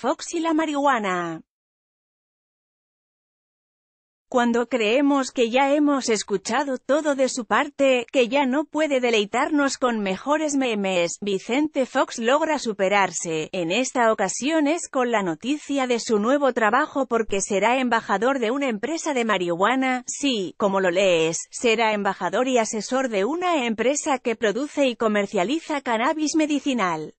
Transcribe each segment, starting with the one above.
Fox y la marihuana. Cuando creemos que ya hemos escuchado todo de su parte, que ya no puede deleitarnos con mejores memes, Vicente Fox logra superarse, en esta ocasión es con la noticia de su nuevo trabajo porque será embajador de una empresa de marihuana, sí, como lo lees, será embajador y asesor de una empresa que produce y comercializa cannabis medicinal.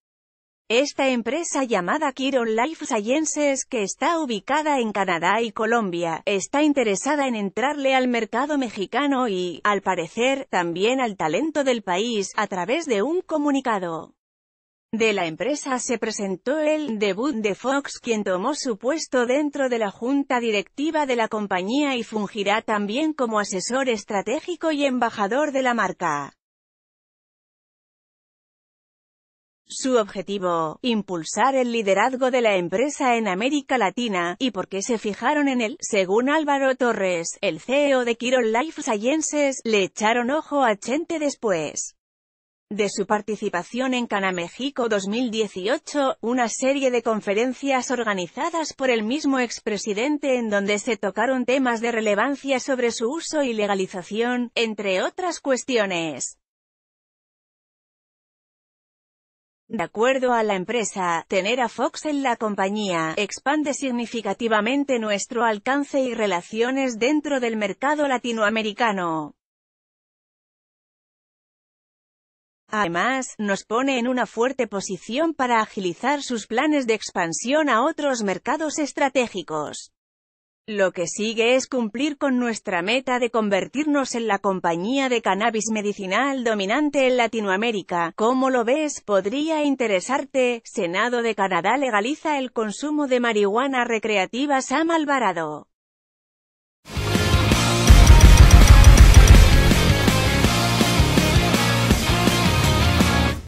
Esta empresa llamada Kiron Life Sciences, que está ubicada en Canadá y Colombia, está interesada en entrarle al mercado mexicano y, al parecer, también al talento del país, a través de un comunicado. De la empresa se presentó el debut de Fox quien tomó su puesto dentro de la junta directiva de la compañía y fungirá también como asesor estratégico y embajador de la marca. Su objetivo, impulsar el liderazgo de la empresa en América Latina, y por qué se fijaron en él, según Álvaro Torres, el CEO de Kiron Life Sciences, le echaron ojo a Chente después. De su participación en Canaméxico 2018, una serie de conferencias organizadas por el mismo expresidente en donde se tocaron temas de relevancia sobre su uso y legalización, entre otras cuestiones. De acuerdo a la empresa, tener a Fox en la compañía, expande significativamente nuestro alcance y relaciones dentro del mercado latinoamericano. Además, nos pone en una fuerte posición para agilizar sus planes de expansión a otros mercados estratégicos. Lo que sigue es cumplir con nuestra meta de convertirnos en la compañía de cannabis medicinal dominante en Latinoamérica. ¿Cómo lo ves? Podría interesarte. Senado de Canadá legaliza el consumo de marihuana recreativa Sam Alvarado.